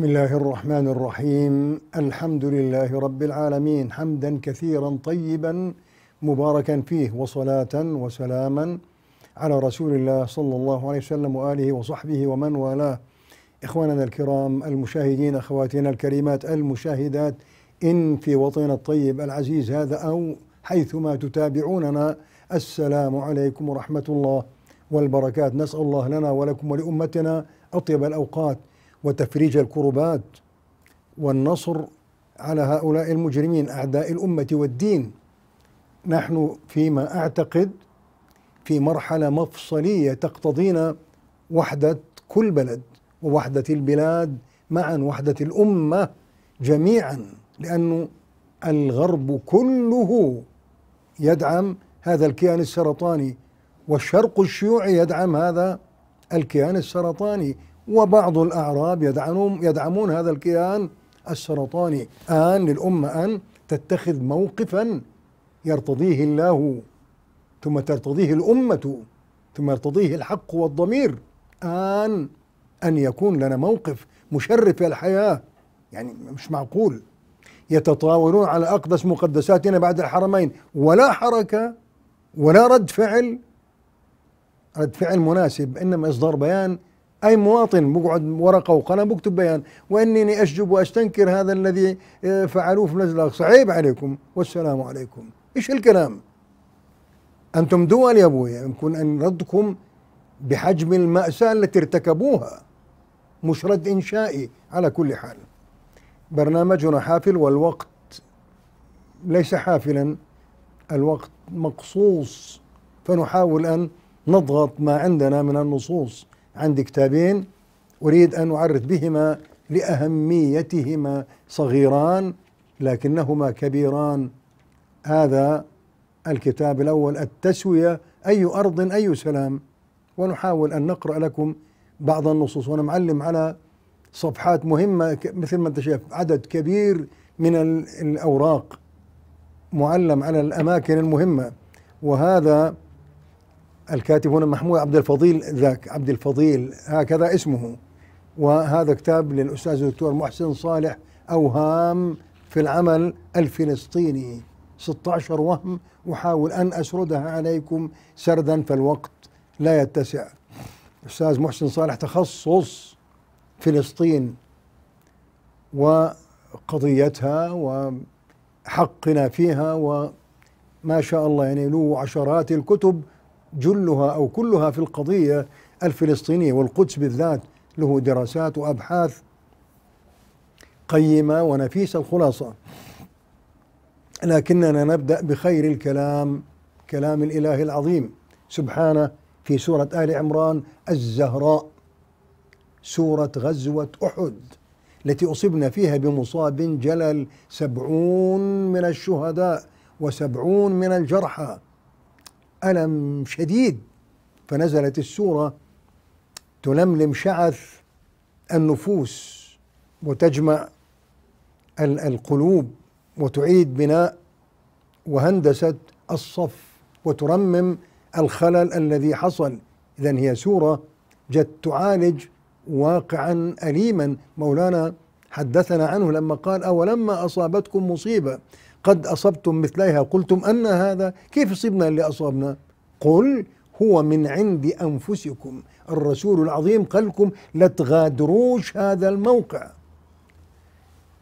بسم الله الرحمن الرحيم الحمد لله رب العالمين حمدا كثيرا طيبا مباركا فيه وصلاة وسلاما على رسول الله صلى الله عليه وسلم وآله وصحبه ومن والاه إخواننا الكرام المشاهدين أخواتنا الكريمات المشاهدات إن في وطن الطيب العزيز هذا أو حيثما تتابعوننا السلام عليكم ورحمة الله والبركات نسأل الله لنا ولكم ولأمتنا أطيب الأوقات وتفريج الكربات والنصر على هؤلاء المجرمين اعداء الامه والدين نحن فيما اعتقد في مرحله مفصليه تقتضينا وحده كل بلد ووحده البلاد معا وحده الامه جميعا لانه الغرب كله يدعم هذا الكيان السرطاني والشرق الشيوعي يدعم هذا الكيان السرطاني وبعض الأعراب يدعمون, يدعمون هذا الكيان السرطاني آن للأمة أن تتخذ موقفا يرتضيه الله ثم ترتضيه الأمة ثم يرتضيه الحق والضمير آن أن يكون لنا موقف مشرف الحياة يعني مش معقول يتطاولون على أقدس مقدساتنا بعد الحرمين ولا حركة ولا رد فعل رد فعل مناسب إنما إصدار بيان أي مواطن بقعد ورقة وقلم بكتب بيان وإنني أشجب وأستنكر هذا الذي آه، فعلوه في نزل صعيب عليكم والسلام عليكم إيش الكلام أنتم دول يا أبويا يمكن أن ردكم بحجم المأساة التي ارتكبوها مش رد إنشائي على كل حال برنامجنا حافل والوقت ليس حافلا الوقت مقصوص فنحاول أن نضغط ما عندنا من النصوص عندي كتابين أريد أن أعرف بهما لأهميتهما صغيران لكنهما كبيران هذا الكتاب الأول التسوية أي أرض أي سلام ونحاول أن نقرأ لكم بعض النصوص وأنا معلم على صفحات مهمة مثل ما أنت شايف عدد كبير من الأوراق معلم على الأماكن المهمة وهذا الكاتب هنا محمود عبد الفضيل ذاك عبد الفضيل هكذا اسمه وهذا كتاب للأستاذ الدكتور محسن صالح أوهام في العمل الفلسطيني 16 وهم أحاول أن أسردها عليكم سردا فالوقت لا يتسع أستاذ محسن صالح تخصص فلسطين وقضيتها وحقنا فيها وما شاء الله يعني له عشرات الكتب جلها أو كلها في القضية الفلسطينية والقدس بالذات له دراسات وأبحاث قيمة ونفيسة الخلاصة لكننا نبدأ بخير الكلام كلام الإله العظيم سبحانه في سورة آل عمران الزهراء سورة غزوة أحد التي أصبنا فيها بمصاب جلل سبعون من الشهداء وسبعون من الجرحى ألم شديد فنزلت السورة تلملم شعث النفوس وتجمع القلوب وتعيد بناء وهندسة الصف وترمم الخلل الذي حصل إذا هي سورة جت تعالج واقعا أليما مولانا حدثنا عنه لما قال أولما أصابتكم مصيبة قد أصبتم مثليها قلتم أن هذا كيف أصبنا اللي أصابنا قل هو من عند أنفسكم الرسول العظيم قال لكم لا تغادروش هذا الموقع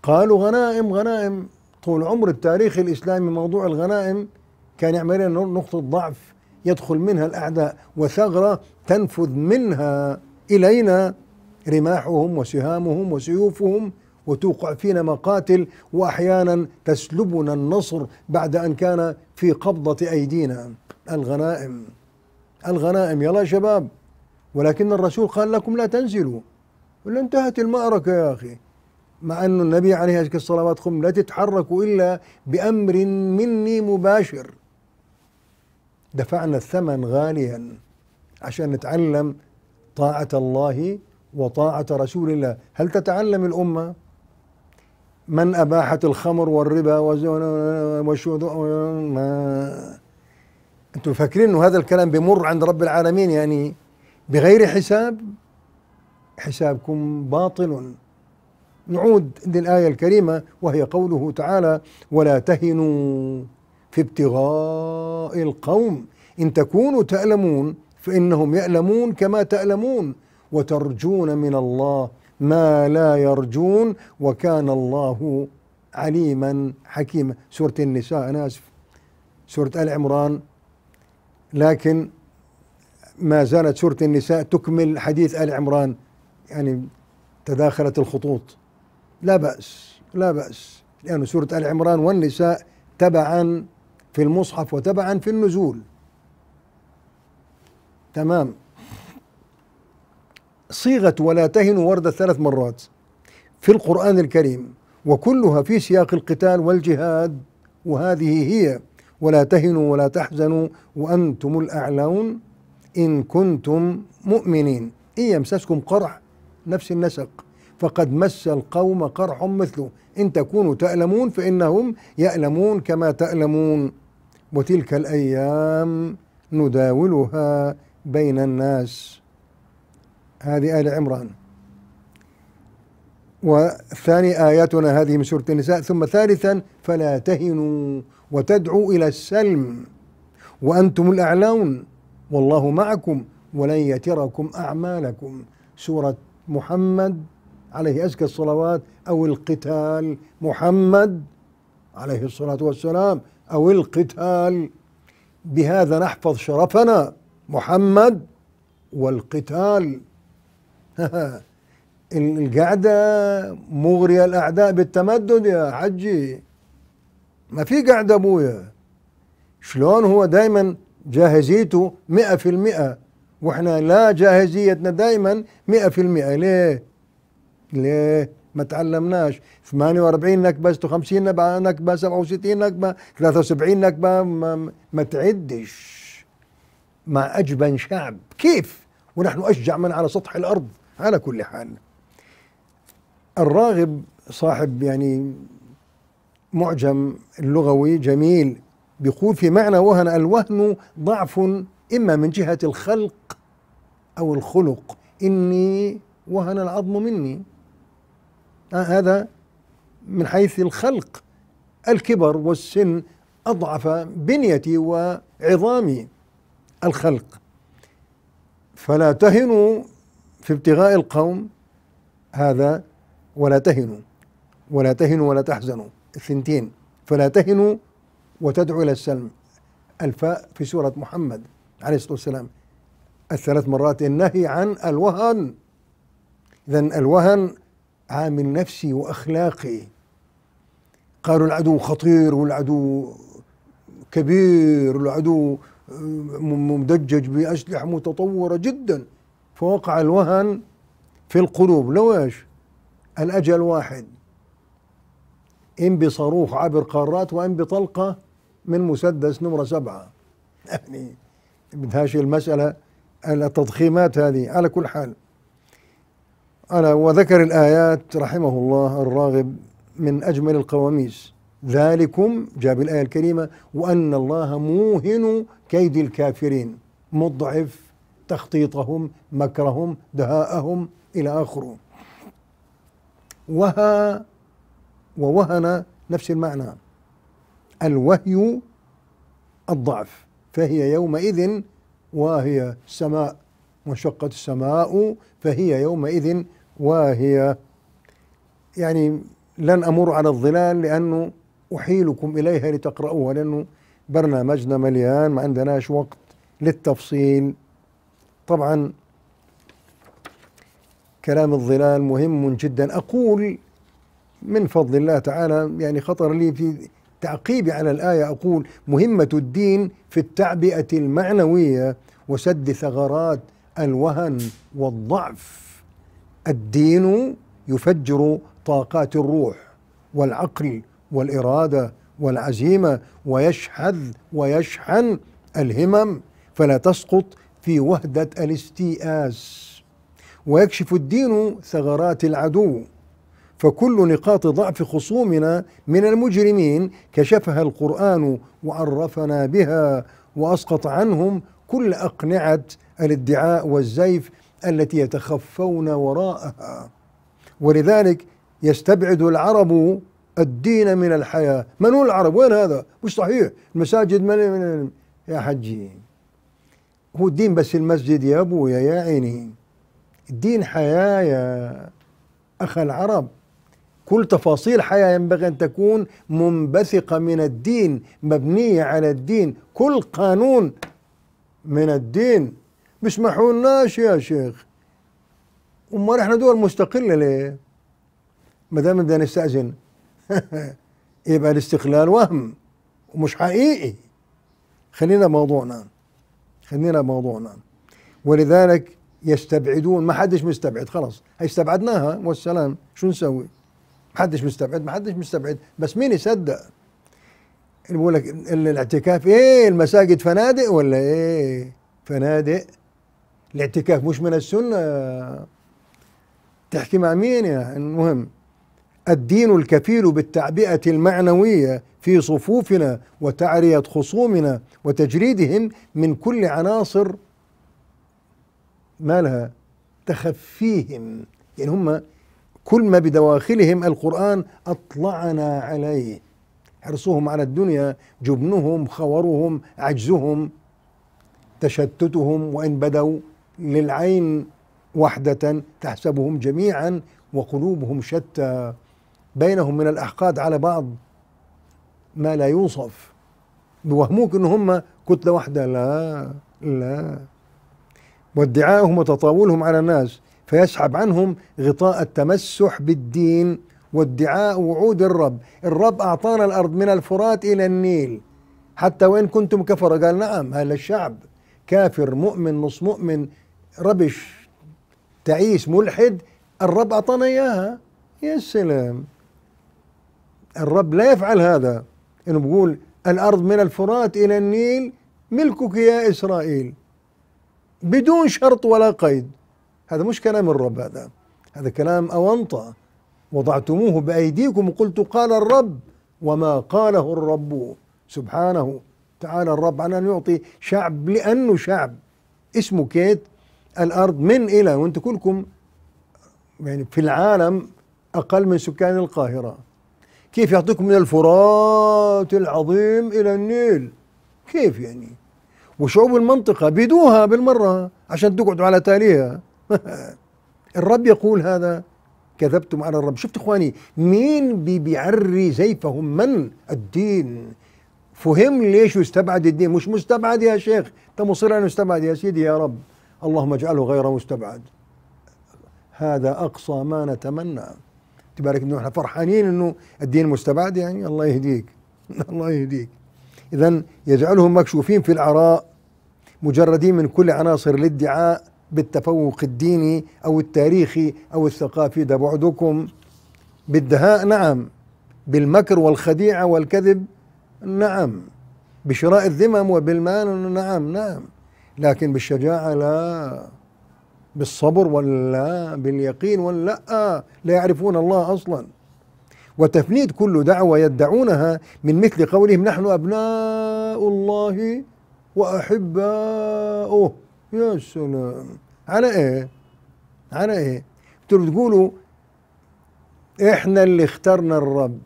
قالوا غنائم غنائم طول عمر التاريخ الإسلامي موضوع الغنائم كان يعمل لنا نقطة ضعف يدخل منها الأعداء وثغرة تنفذ منها إلينا رماحهم وسهامهم وسيوفهم وتوقع فينا مقاتل واحيانا تسلبنا النصر بعد ان كان في قبضه ايدينا الغنائم الغنائم يلا يا شباب ولكن الرسول قال لكم لا تنزلوا ولا انتهت المعركه يا اخي مع أن النبي عليه الصلاة والسلام لا تتحركوا إلا بأمر مني مباشر دفعنا الثمن غاليا عشان نتعلم طاعة الله وطاعة رسول الله هل تتعلم الأمة من أباحت الخمر والربا والشذوذ ما أنتم فاكرين أنه هذا الكلام بمر عند رب العالمين يعني بغير حساب حسابكم باطل نعود للآية الكريمة وهي قوله تعالى ولا تهنوا في ابتغاء القوم إن تكونوا تألمون فإنهم يألمون كما تألمون وترجون من الله ما لا يرجون وكان الله عليما حكيما سورة النساء أنا آسف سورة آل عمران لكن ما زالت سورة النساء تكمل حديث آل عمران يعني تداخلت الخطوط لا بأس لا بأس لأن يعني سورة آل عمران والنساء تبعا في المصحف وتبعا في النزول تمام صيغة ولا تهنوا وردت ثلاث مرات في القرآن الكريم وكلها في سياق القتال والجهاد وهذه هي ولا تهنوا ولا تحزنوا وأنتم الأعلون إن كنتم مؤمنين إن يمسسكم قرح نفس النسق فقد مس القوم قرح مثله إن تكونوا تألمون فإنهم يألمون كما تألمون وتلك الأيام نداولها بين الناس هذه آل عمران والثاني آياتنا هذه من سورة النساء ثم ثالثا فلا تهنوا وتدعوا إلى السلم وأنتم الأعلون والله معكم ولن يتركم أعمالكم سورة محمد عليه أزكى الصلوات أو القتال محمد عليه الصلاة والسلام أو القتال بهذا نحفظ شرفنا محمد والقتال القعدة مغرية الأعداء بالتمدد يا حجي ما في قعدة أبويا شلون هو دايما جاهزيته مئة في المئة وإحنا لا جاهزيتنا دايما مئة في المئة ليه ليه ما تعلمناش 48 نكبة 56 نكبة نكبة 67 نكبة 73 نكبة ما, ما تعدش مع أجبن شعب كيف ونحن أشجع من على سطح الأرض على كل حال الراغب صاحب يعني معجم اللغوي جميل بيقول في معنى وهن الوهن ضعف إما من جهة الخلق أو الخلق إني وهن العظم مني آه هذا من حيث الخلق الكبر والسن أضعف بنيتي وعظامي الخلق فلا تهنوا في ابتغاء القوم هذا ولا تهنوا ولا تهنوا ولا تحزنوا الثنتين فلا تهنوا وتدعو إلى السلم الفاء في سورة محمد عليه الصلاة والسلام الثلاث مرات النهي عن الوهن إذا الوهن عامل نفسي وأخلاقي قالوا العدو خطير والعدو كبير والعدو مدجج بأسلحة متطورة جدا فوقع الوهن في القلوب لو ايش الاجل واحد ان بصاروخ عبر قارات وان بطلقه من مسدس نمره سبعه يعني بدهاش المساله التضخيمات هذه على كل حال أنا وذكر الآيات رحمه الله الراغب من أجمل القواميس ذلكم جاب الآية الكريمة وأن الله موهن كيد الكافرين مضعف تخطيطهم مكرهم دهاءهم إلى آخره وها ووهن نفس المعنى الوهي الضعف فهي يومئذ واهية السماء وانشقت السماء فهي يومئذ واهية يعني لن أمر على الظلال لأنه أحيلكم إليها لتقرأوها لأنه برنامجنا مليان ما عندناش وقت للتفصيل طبعا كلام الظلال مهم جدا أقول من فضل الله تعالى يعني خطر لي في تعقيبي على الآية أقول مهمة الدين في التعبئة المعنوية وسد ثغرات الوهن والضعف الدين يفجر طاقات الروح والعقل والإرادة والعزيمة ويشحذ ويشحن الهمم فلا تسقط في وهدة الاستيئاس ويكشف الدين ثغرات العدو فكل نقاط ضعف خصومنا من المجرمين كشفها القرآن وعرفنا بها وأسقط عنهم كل أقنعة الادعاء والزيف التي يتخفون وراءها ولذلك يستبعد العرب الدين من الحياة من هو العرب وين هذا مش صحيح المساجد من, من يا حجين هو الدين بس المسجد يا ابويا يا عيني الدين حياه يا اخ العرب كل تفاصيل حياة ينبغي أن تكون منبثقة من الدين مبنية على الدين كل قانون من الدين بيسمحولناش يا شيخ أمال إحنا دول مستقلة ليه ما دام بدنا نستأذن يبقى الاستقلال وهم ومش حقيقي خلينا موضوعنا خلينا بموضوعنا ولذلك يستبعدون ما حدش مستبعد خلاص هي استبعدناها والسلام شو نسوي ما حدش مستبعد ما حدش مستبعد بس مين يصدق اللي بقول لك الاعتكاف ايه المساجد فنادق ولا ايه فنادق الاعتكاف مش من السنه تحكي مع مين يعني المهم الدين الكفيل بالتعبئه المعنويه في صفوفنا وتعريه خصومنا وتجريدهم من كل عناصر ما لها تخفيهم يعني هم كل ما بدواخلهم القرآن أطلعنا عليه حرصهم على الدنيا جبنهم خورهم عجزهم تشتتهم وإن بدوا للعين وحدة تحسبهم جميعا وقلوبهم شتى بينهم من الأحقاد على بعض ما لا يوصف بوهموك إن هم كتلة واحدة لا لا وادعائهم وتطاولهم على الناس فيسحب عنهم غطاء التمسح بالدين وادعاء وعود الرب الرب أعطانا الأرض من الفرات إلى النيل حتى وإن كنتم كفر قال نعم هل الشعب كافر مؤمن نص مؤمن ربش تعيس ملحد الرب أعطانا إياها يا سلام الرب لا يفعل هذا انه بيقول الارض من الفرات الى النيل ملكك يا اسرائيل بدون شرط ولا قيد هذا مش كلام الرب هذا هذا كلام اونطه وضعتموه بايديكم وقلت قال الرب وما قاله الرب سبحانه تعالى الرب عن ان يعطي شعب لانه شعب اسمه كيت الارض من الى وانتم كلكم يعني في العالم اقل من سكان القاهره كيف يعطيكم من الفرات العظيم إلى النيل كيف يعني وشعوب المنطقة بيدوها بالمرة عشان تقعدوا على تاليها الرب يقول هذا كذبتم على الرب شفت إخواني مين بي بيعري زيفهم من الدين فهم ليش يستبعد الدين مش مستبعد يا شيخ انت مصر انه يستبعد يا سيدي يا رب اللهم اجعله غير مستبعد هذا اقصى ما نتمنى تبارك انه احنا فرحانين انه الدين مستبعد يعني الله يهديك الله يهديك اذا يجعلهم مكشوفين في العراء مجردين من كل عناصر الادعاء بالتفوق الديني او التاريخي او الثقافي ده بعدكم بالدهاء نعم بالمكر والخديعه والكذب نعم بشراء الذمم وبالمال نعم نعم لكن بالشجاعه لا بالصبر ولا باليقين ولا لا لا يعرفون الله أصلا وتفنيد كل دعوة يدعونها من مثل قولهم نحن أبناء الله وأحباؤه يا سلام على إيه على إيه انتوا بتقولوا احنا اللي اخترنا الرب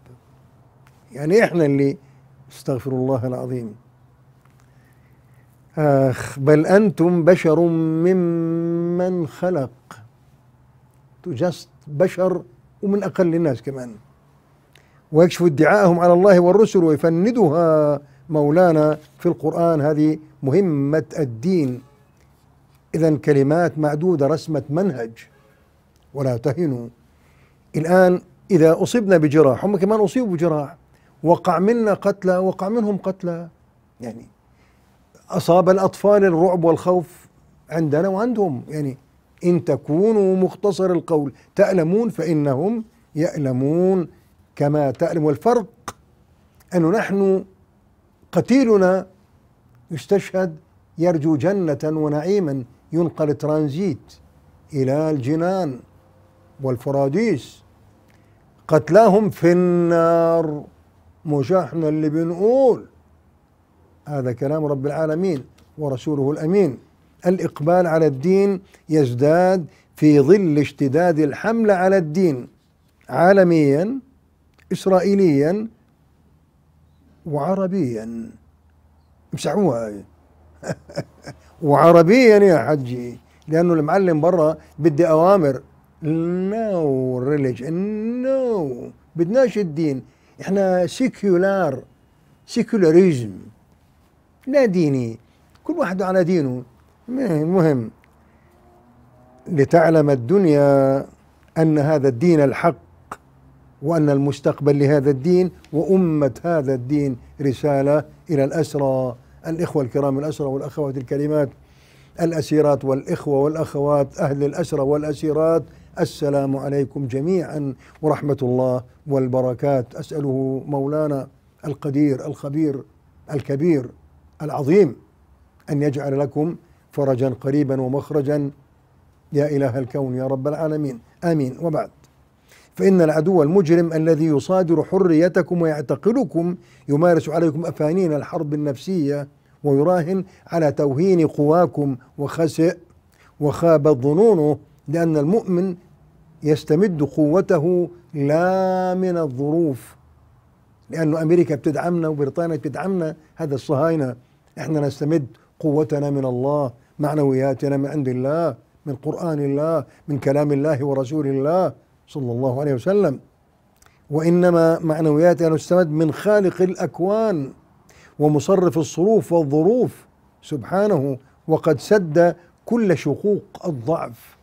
يعني احنا اللي استغفر الله العظيم آخ بل أنتم بشر ممن خلق تجست بشر ومن أقل الناس كمان ويكشف ادعاءهم على الله والرسل ويفندها مولانا في القرآن هذه مهمة الدين إذا كلمات معدودة رسمة منهج ولا تهنوا الآن إذا أصبنا بجراح هم كمان أصيبوا بجراح وقع منا قتلى وقع منهم قتلى يعني أصاب الأطفال الرعب والخوف عندنا وعندهم يعني إن تكونوا مختصر القول تألمون فإنهم يألمون كما تألم والفرق أنه نحن قتيلنا يستشهد يرجو جنة ونعيما ينقل ترانزيت إلى الجنان والفراديس قتلاهم في النار مش احنا اللي بنقول هذا كلام رب العالمين ورسوله الامين الاقبال على الدين يزداد في ظل اشتداد الحمله على الدين عالميا اسرائيليا وعربيا امسحوها وعربيا يا حجي لانه المعلم برا بدي اوامر نو ريليجن نو بدناش الدين احنا سيكولار سيكولاريزم لا ديني كل واحد على دينه المهم لتعلم الدنيا أن هذا الدين الحق وأن المستقبل لهذا الدين وأمة هذا الدين رسالة إلى الأسرى الإخوة الكرام الأسرى والأخوات الكريمات الأسيرات والإخوة والأخوات أهل الأسرى والأسيرات السلام عليكم جميعا ورحمة الله والبركات أسأله مولانا القدير الخبير الكبير العظيم أن يجعل لكم فرجا قريبا ومخرجا يا إله الكون يا رب العالمين آمين وبعد فإن العدو المجرم الذي يصادر حريتكم ويعتقلكم يمارس عليكم أفانين الحرب النفسية ويراهن على توهين قواكم وخسئ وخاب ظنونه لأن المؤمن يستمد قوته لا من الظروف لأن أمريكا بتدعمنا وبريطانيا بتدعمنا هذا الصهاينة احنا نستمد قوتنا من الله معنوياتنا من عند الله من قرآن الله من كلام الله ورسول الله صلى الله عليه وسلم وإنما معنوياتنا نستمد من خالق الأكوان ومصرف الصروف والظروف سبحانه وقد سد كل شقوق الضعف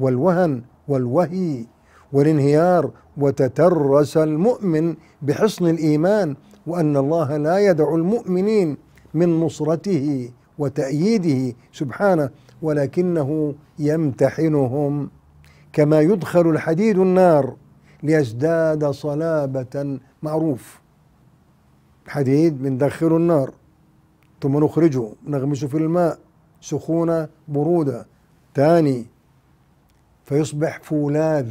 والوهن والوهي والانهيار وتترس المؤمن بحصن الايمان وان الله لا يدع المؤمنين من نصرته وتأييده سبحانه ولكنه يمتحنهم كما يدخل الحديد النار ليزداد صلابة معروف حديد بندخله النار ثم نخرجه نغمسه في الماء سخونة برودة ثاني فيصبح فولاذ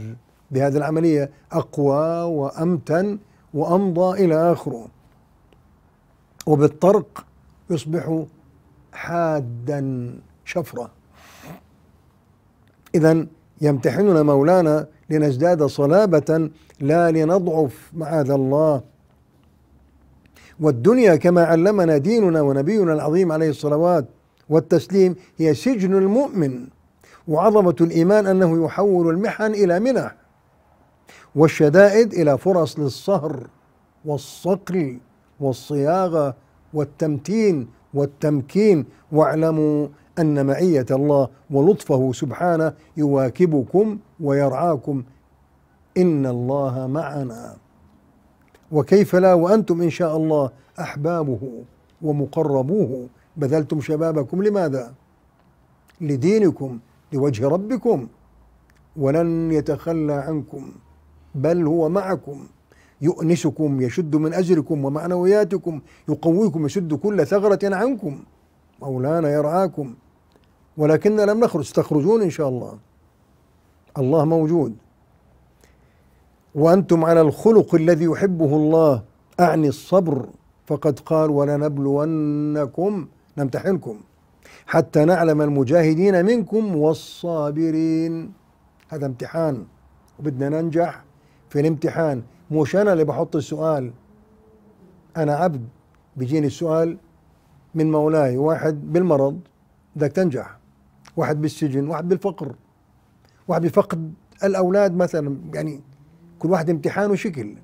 بهذه العملية أقوى وأمتن وأمضى إلى آخره وبالطرق يصبح حادا شفرة إذا يمتحننا مولانا لنزداد صلابة لا لنضعف معاذ الله والدنيا كما علمنا ديننا ونبينا العظيم عليه الصلوات والتسليم هي سجن المؤمن وعظمة الإيمان أنه يحول المحن إلى منح والشدائد إلى فرص للصهر والصقل والصياغة والتمتين والتمكين واعلموا أن معية الله ولطفه سبحانه يواكبكم ويرعاكم إن الله معنا وكيف لا وأنتم إن شاء الله أحبابه ومقربوه بذلتم شبابكم لماذا؟ لدينكم لوجه ربكم ولن يتخلى عنكم بل هو معكم يؤنسكم يشد من أجركم ومعنوياتكم يقويكم يشد كل ثغرة عنكم مولانا يرعاكم ولكننا لم نخرج ستخرجون إن شاء الله الله موجود وأنتم على الخلق الذي يحبه الله أعني الصبر فقد قال ولنبلونكم نمتحنكم حتى نعلم المجاهدين منكم والصابرين هذا امتحان وبدنا ننجح في الامتحان مش انا اللي بحط السؤال انا عبد بيجيني السؤال من مولاي واحد بالمرض بدك تنجح واحد بالسجن واحد بالفقر واحد بفقد الاولاد مثلا يعني كل واحد امتحانه شكل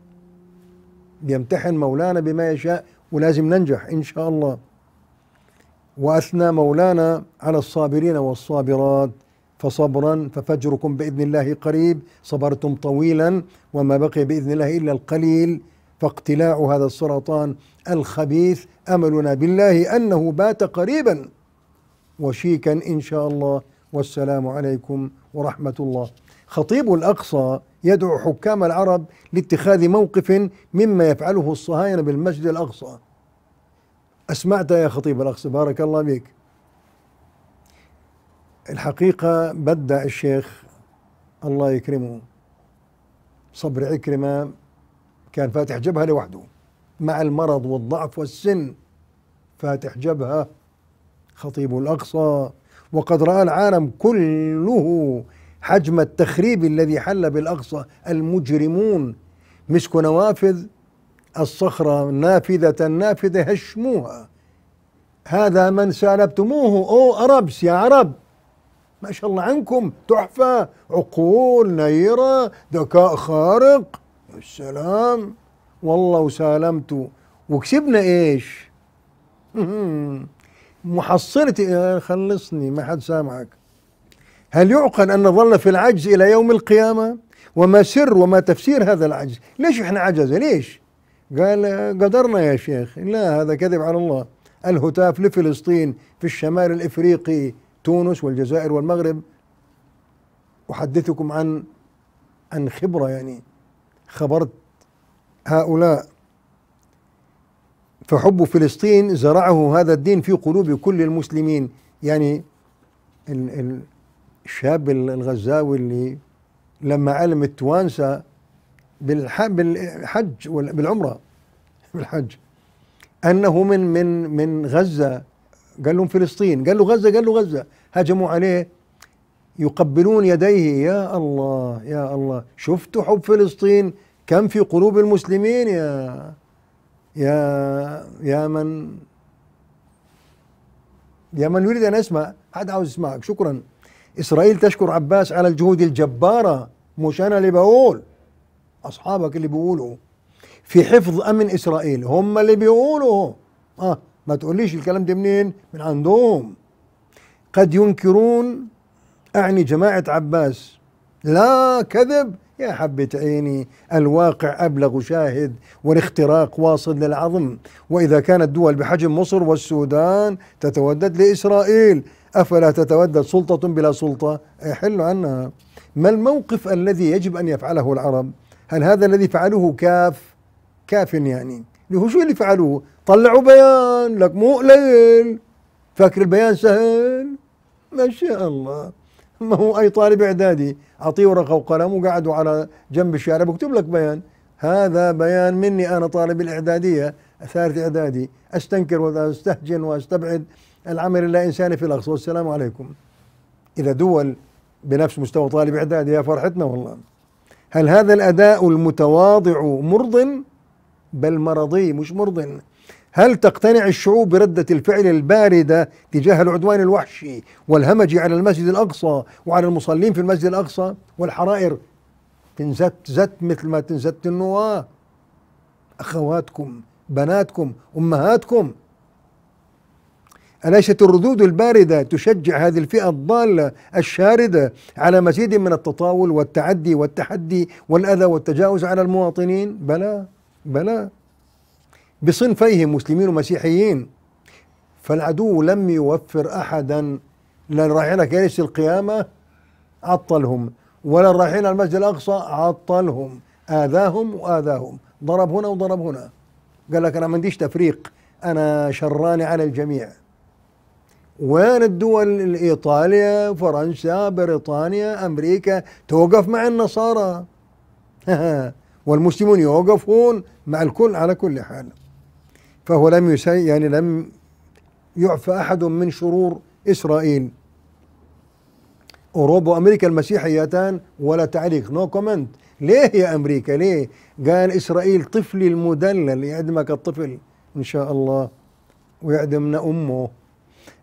يمتحن مولانا بما يشاء ولازم ننجح ان شاء الله واثنى مولانا على الصابرين والصابرات فصبرا ففجركم باذن الله قريب صبرتم طويلا وما بقي باذن الله الا القليل فاقتلاع هذا السرطان الخبيث املنا بالله انه بات قريبا وشيكا ان شاء الله والسلام عليكم ورحمه الله. خطيب الاقصى يدعو حكام العرب لاتخاذ موقف مما يفعله الصهاينه بالمسجد الاقصى. اسمعت يا خطيب الاقصى بارك الله بك. الحقيقة بدأ الشيخ الله يكرمه صبر عكرمة كان فاتح جبهة لوحده مع المرض والضعف والسن فاتح جبهة خطيب الأقصى وقد رأى العالم كله حجم التخريب الذي حل بالأقصى المجرمون مسكوا نوافذ الصخرة نافذة نافذة هشموها هذا من سالبتموه أو أربس يا عرب ما شاء الله عنكم تحفة عقول نيرة ذكاء خارق السلام والله وسالمتوا وكسبنا ايش محصلتي إيه؟ خلصني ما حد سامعك هل يعقل أن نظل في العجز إلى يوم القيامة وما سر وما تفسير هذا العجز ليش احنا عجزة ليش قال قدرنا يا شيخ لا هذا كذب على الله الهتاف لفلسطين في الشمال الإفريقي تونس والجزائر والمغرب احدثكم عن عن خبره يعني خبرت هؤلاء فحب فلسطين زرعه هذا الدين في قلوب كل المسلمين يعني الشاب الغزاوي اللي لما علم التوانسه بالحج بالعمره بالحج انه من من من غزه قال لهم فلسطين قال له غزة قال له غزة هجموا عليه يقبلون يديه يا الله يا الله شفتوا حب فلسطين كم في قلوب المسلمين يا يا يا من يا من يريد ان اسمع حد عاوز يسمعك شكرا اسرائيل تشكر عباس على الجهود الجباره مش انا اللي بقول اصحابك اللي بيقولوا في حفظ امن اسرائيل هم اللي بيقولوا اه ما تقوليش الكلام ده منين من عندهم قد ينكرون أعني جماعة عباس لا كذب يا حبة عيني الواقع أبلغ شاهد والاختراق واصل للعظم وإذا كانت دول بحجم مصر والسودان تتودد لإسرائيل أفلا تتودد سلطة بلا سلطة يحل عنها ما الموقف الذي يجب أن يفعله العرب هل هذا الذي فعله كاف كاف يعني اللي هو شو اللي فعلوه طلعوا بيان لك مو قليل فاكر البيان سهل ما شاء الله ما هو أي طالب إعدادي أعطيه ورقة وقلم وقعدوا على جنب الشارع بكتب لك بيان هذا بيان مني أنا طالب الإعدادية ثالث إعدادي أستنكر وأستهجن وأستبعد العمل اللا إنساني في الأقصى والسلام عليكم إذا دول بنفس مستوى طالب إعدادي يا فرحتنا والله هل هذا الأداء المتواضع مرض بل مرضي مش مرضٍ هل تقتنع الشعوب بردة الفعل الباردة تجاه العدوان الوحشي والهمج على المسجد الأقصى وعلى المصلين في المسجد الأقصى والحرائر تنزت زت مثل ما تنزت النواة أخواتكم بناتكم أمهاتكم أليست الردود الباردة تشجع هذه الفئة الضالة الشاردة على مزيد من التطاول والتعدي والتحدي والأذى والتجاوز على المواطنين؟ بلى بلى بصنفيهم مسلمين ومسيحيين فالعدو لم يوفر أحدا لا رايحين كنيسة القيامة عطلهم ولا الراحلين المسجد الأقصى عطلهم آذاهم وآذاهم ضرب هنا وضرب هنا قال لك أنا ما عنديش تفريق أنا شراني على الجميع وين الدول ايطاليا فرنسا بريطانيا امريكا توقف مع النصارى والمسلمون يوقفون مع الكل على كل حال فهو لم يسي يعني لم يعفى أحد من شرور إسرائيل أوروبا وأمريكا المسيحيتان ولا تعليق نو no كومنت ليه يا أمريكا ليه قال إسرائيل طفلي المدلل يعدمك الطفل إن شاء الله ويعدمنا أمه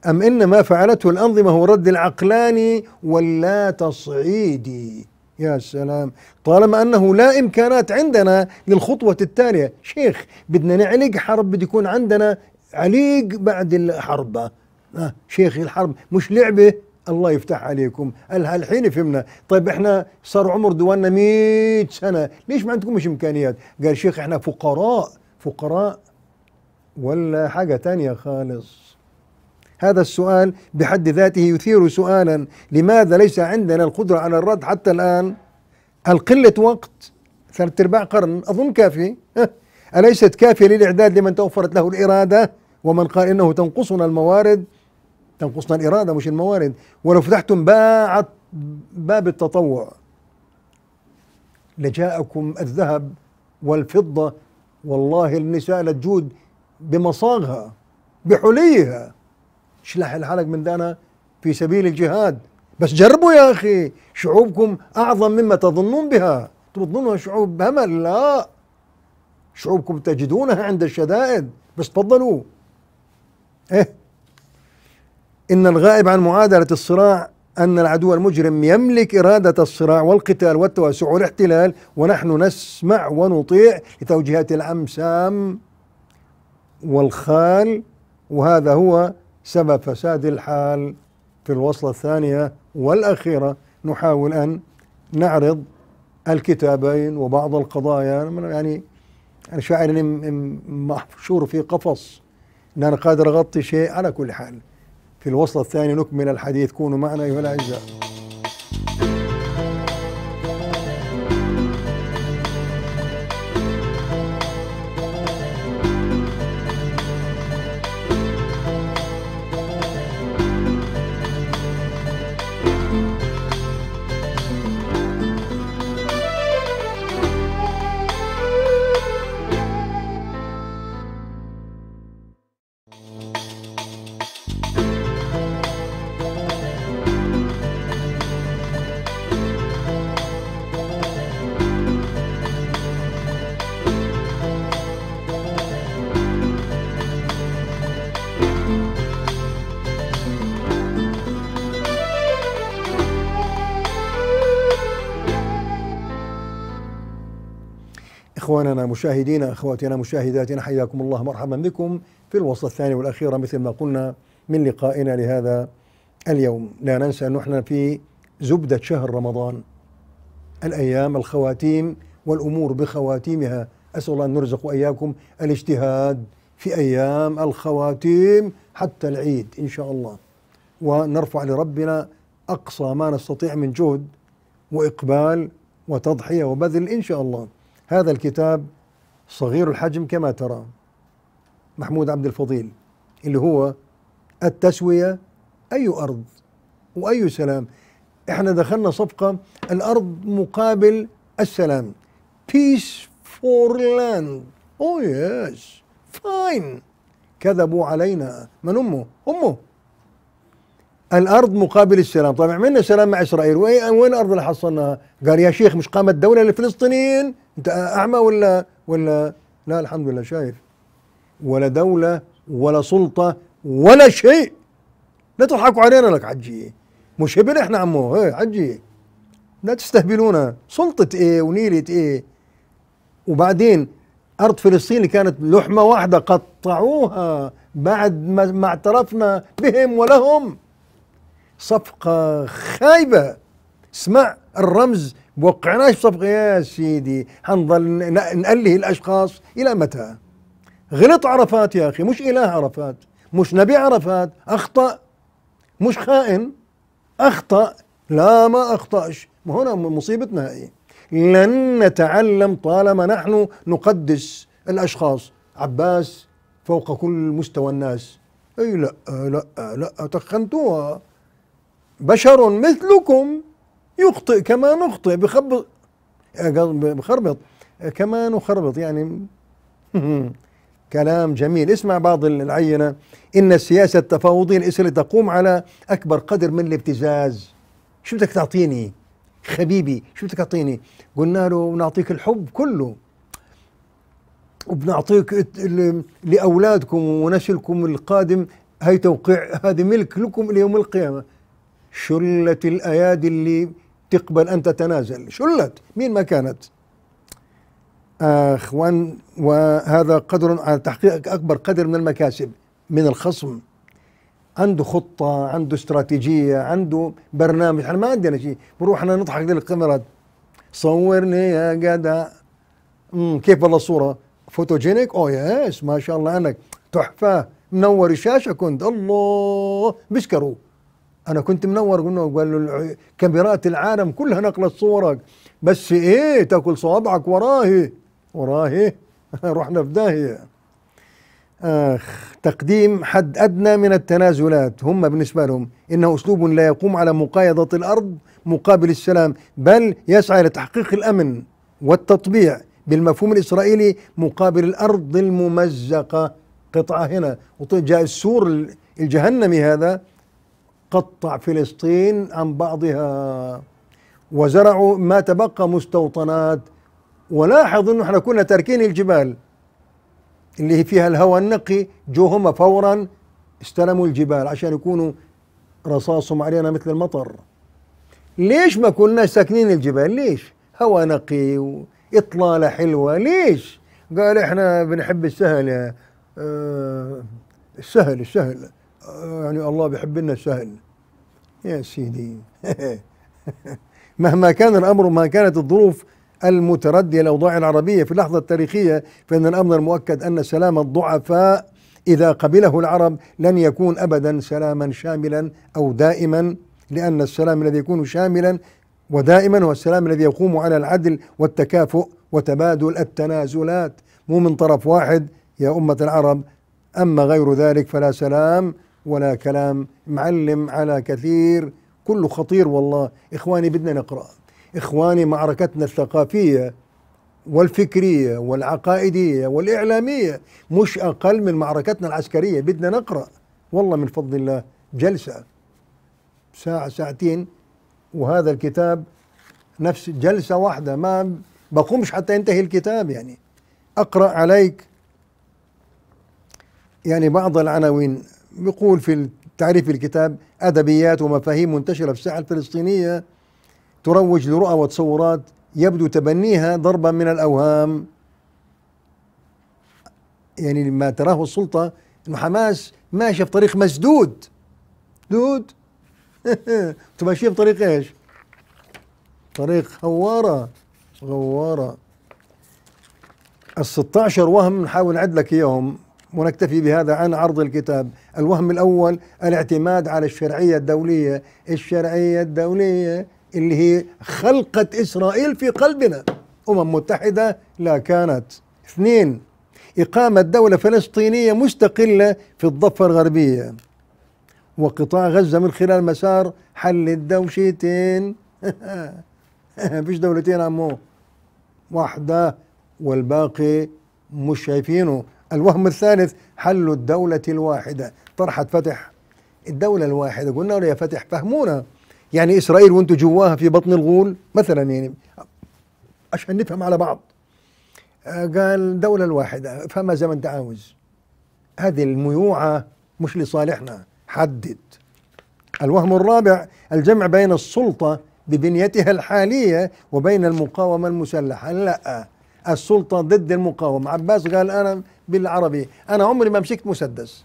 أم إن ما فعلته الأنظمة هو رد العقلاني واللا تصعيدي يا سلام طالما انه لا امكانات عندنا للخطوه التاليه شيخ بدنا نعلق حرب بده يكون عندنا عليق بعد الحرب آه شيخ الحرب مش لعبه الله يفتح عليكم قال هالحين فهمنا طيب احنا صار عمر دولنا 100 سنه ليش ما عندكم مش امكانيات قال شيخ احنا فقراء فقراء ولا حاجه تانية خالص هذا السؤال بحد ذاته يثير سؤالا لماذا ليس عندنا القدرة على الرد حتى الآن هل قلة وقت ثلاثة أرباع قرن أظن كافي أليست كافية للإعداد لمن توفرت له الإرادة ومن قال إنه تنقصنا الموارد تنقصنا الإرادة مش الموارد ولو فتحتم باعت باب التطوع لجاءكم الذهب والفضة والله النساء لتجود بمصاغها بحليها شلح الحلق من دانا في سبيل الجهاد بس جربوا يا أخي شعوبكم أعظم مما تظنون بها تظنونها شعوب همل لا شعوبكم تجدونها عند الشدائد بس تفضلوا إيه إن الغائب عن معادلة الصراع أن العدو المجرم يملك إرادة الصراع والقتال والتوسع والاحتلال ونحن نسمع ونطيع لتوجيهات الأمسام والخال وهذا هو سبب فساد الحال في الوصلة الثانية والأخيرة نحاول أن نعرض الكتابين وبعض القضايا يعني أنا شاعر محشور في قفص إن أنا قادر أغطي شيء على كل حال في الوصلة الثانية نكمل الحديث كونوا معنا أيها الأعزاء إخواننا مشاهدينا أخواتنا مشاهداتنا حياكم الله مرحبا بكم في الوصل الثاني والأخير مثل ما قلنا من لقائنا لهذا اليوم لا ننسى أن نحن في زبدة شهر رمضان الأيام الخواتيم والأمور بخواتيمها أسأل الله أن نرزق وإياكم الاجتهاد في أيام الخواتيم حتى العيد إن شاء الله ونرفع لربنا أقصى ما نستطيع من جهد وإقبال وتضحية وبذل إن شاء الله هذا الكتاب صغير الحجم كما ترى محمود عبد الفضيل اللي هو التسوية أي أرض وأي سلام احنا دخلنا صفقة الأرض مقابل السلام peace for land oh yes fine كذبوا علينا من أمه أمه الارض مقابل السلام طبعا عملنا سلام مع اسرائيل وين الارض اللي حصلناها قال يا شيخ مش قامت دوله للفلسطينيين انت اعمى ولا ولا لا الحمد لله شايف ولا دولة ولا سلطة ولا شيء لا تضحكوا علينا لك عجي مش هبل احنا عمو هي عجي لا تستهبلونا سلطة ايه ونيلة ايه وبعدين ارض فلسطين اللي كانت لحمة واحدة قطعوها بعد ما, ما اعترفنا بهم ولهم صفقة خايبة اسمع الرمز بوقعناش صفقه يا سيدي حنظل نأله الأشخاص إلى متى غلط عرفات يا أخي مش إله عرفات مش نبي عرفات أخطأ مش خائن أخطأ لا ما أخطأش هنا مصيبتنا هي لن نتعلم طالما نحن نقدس الأشخاص عباس فوق كل مستوى الناس أي لا لا لا تخنتوها بشر مثلكم يخطئ كما نخطئ بخبط آه، بخربط آه، كما نخربط يعني كلام جميل اسمع بعض العينة إن السياسة التفاوضية الإسرائيلية تقوم على أكبر قدر من الابتزاز شو بدك تعطيني خبيبي شو بدك تعطيني قلنا له نعطيك الحب كله وبنعطيك لأولادكم ونسلكم القادم هي توقيع هذه ملك لكم ليوم القيامة شلة الأيادي اللي تقبل أن تتنازل شلت مين ما كانت أخوان وهذا قدر على تحقيق أكبر قدر من المكاسب من الخصم عنده خطة عنده استراتيجية عنده برنامج احنا ما عندنا شيء بنروح احنا نضحك للكاميرا صورني يا جدع كيف والله الصورة فوتوجينيك او يس ما شاء الله عنك تحفة منور الشاشة كنت الله بيسكروا انا كنت منور قلنا قال له كاميرات العالم كلها نقلت صورك بس ايه تاكل صوابعك وراهي وراهي رحنا في داهيه اخ تقديم حد ادنى من التنازلات هم بالنسبه لهم انه اسلوب لا يقوم على مقايضه الارض مقابل السلام بل يسعى لتحقيق الامن والتطبيع بالمفهوم الاسرائيلي مقابل الارض الممزقه قطعه هنا وجاء السور الجهنمي هذا قطع فلسطين عن بعضها وزرعوا ما تبقى مستوطنات ولاحظوا انه احنا كنا تاركين الجبال اللي فيها الهواء النقي جو هم فورا استلموا الجبال عشان يكونوا رصاصهم علينا مثل المطر ليش ما كنا ساكنين الجبال ليش هواء نقي وإطلالة حلوة ليش قال احنا بنحب السهل يا آه، السهل السهل آه، يعني الله بيحب لنا سهل يا سيدي مهما كان الأمر وما كانت الظروف المتردية الأوضاع العربية في اللحظة التاريخية فإن الأمر المؤكد أن سلام الضعفاء إذا قبله العرب لن يكون أبدا سلاما شاملا أو دائما لأن السلام الذي يكون شاملا ودائما هو السلام الذي يقوم على العدل والتكافؤ وتبادل التنازلات مو من طرف واحد يا أمة العرب أما غير ذلك فلا سلام ولا كلام معلم على كثير كله خطير والله إخواني بدنا نقرأ إخواني معركتنا الثقافية والفكرية والعقائدية والإعلامية مش أقل من معركتنا العسكرية بدنا نقرأ والله من فضل الله جلسة ساعة ساعتين وهذا الكتاب نفس جلسة واحدة ما بقومش حتى ينتهي الكتاب يعني أقرأ عليك يعني بعض العناوين يقول في تعريف الكتاب أدبيات ومفاهيم منتشرة في الساحة الفلسطينية تروج لرؤى وتصورات يبدو تبنيها ضربا من الأوهام يعني ما تراه السلطة أن حماس ماشية في طريق مسدود دود تمشي في طريق ايش؟ طريق غوارة غوارة ال 16 وهم نحاول نعد لك اياهم ونكتفي بهذا عن عرض الكتاب الوهم الأول الاعتماد على الشرعية الدولية الشرعية الدولية اللي هي خلقت إسرائيل في قلبنا أمم متحدة لا كانت اثنين إقامة دولة فلسطينية مستقلة في الضفة الغربية وقطاع غزة من خلال مسار حل الدوشتين فيش دولتين عمو واحدة والباقي مش شايفينه الوهم الثالث حل الدولة الواحدة طرحت فتح الدولة الواحدة قلنا له يا فتح فهمونا يعني إسرائيل وانتوا جواها في بطن الغول مثلا يعني عشان نفهم على بعض آه، قال دولة الواحدة افهمها زي ما انت عاوز هذه الميوعة مش لصالحنا حدد الوهم الرابع الجمع بين السلطة ببنيتها الحالية وبين المقاومة المسلحة لا السلطة ضد المقاومة عباس قال أنا بالعربي أنا عمري ما مسكت مسدس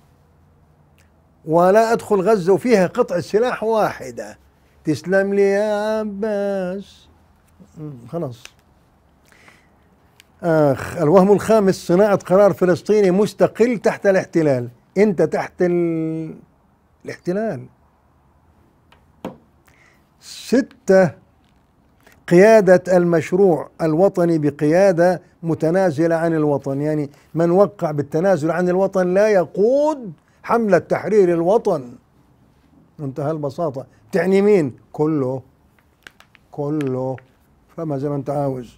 ولا أدخل غزة وفيها قطع سلاح واحدة تسلم لي يا عباس خلاص آخ الوهم الخامس صناعة قرار فلسطيني مستقل تحت الاحتلال أنت تحت ال... الاحتلال ستة قيادة المشروع الوطني بقيادة متنازلة عن الوطن يعني من وقع بالتنازل عن الوطن لا يقود حملة تحرير الوطن منتهى البساطة تعني مين كله كله فما زي ما انت عاوز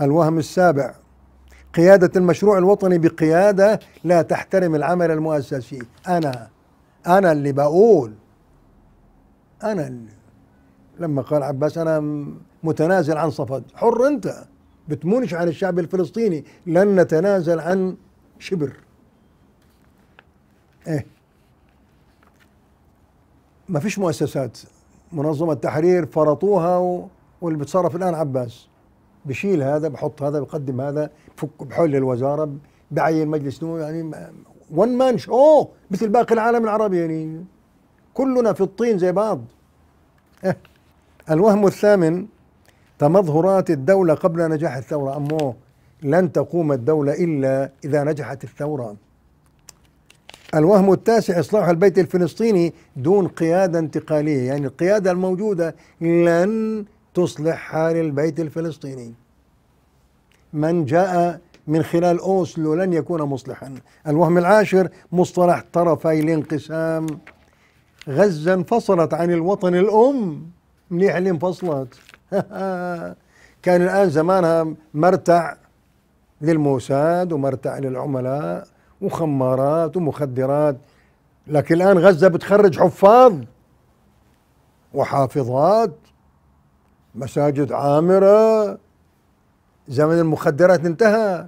الوهم السابع قيادة المشروع الوطني بقيادة لا تحترم العمل المؤسسي أنا أنا اللي بقول أنا اللي لما قال عباس أنا متنازل عن صفد حر انت بتمنش عن الشعب الفلسطيني لن نتنازل عن شبر ايه ما فيش مؤسسات منظمة تحرير فرطوها و... واللي بيتصرف الآن عباس بشيل هذا بحط هذا بقدم هذا بفك بحل الوزارة بعين مجلس نو يعني ون مان شو مثل باقي العالم العربي يعني كلنا في الطين زي بعض اه الوهم الثامن فمظهرات الدولة قبل نجاح الثورة أمو لن تقوم الدولة إلا إذا نجحت الثورة الوهم التاسع إصلاح البيت الفلسطيني دون قيادة انتقالية يعني القيادة الموجودة لن تصلح حال البيت الفلسطيني من جاء من خلال أوسلو لن يكون مصلحا الوهم العاشر مصطلح طرفي الانقسام غزة انفصلت عن الوطن الأم منيح اللي انفصلت كان الآن زمانها مرتع للموساد ومرتع للعملاء وخمارات ومخدرات لكن الآن غزة بتخرج حفاظ وحافظات مساجد عامرة زمن المخدرات انتهى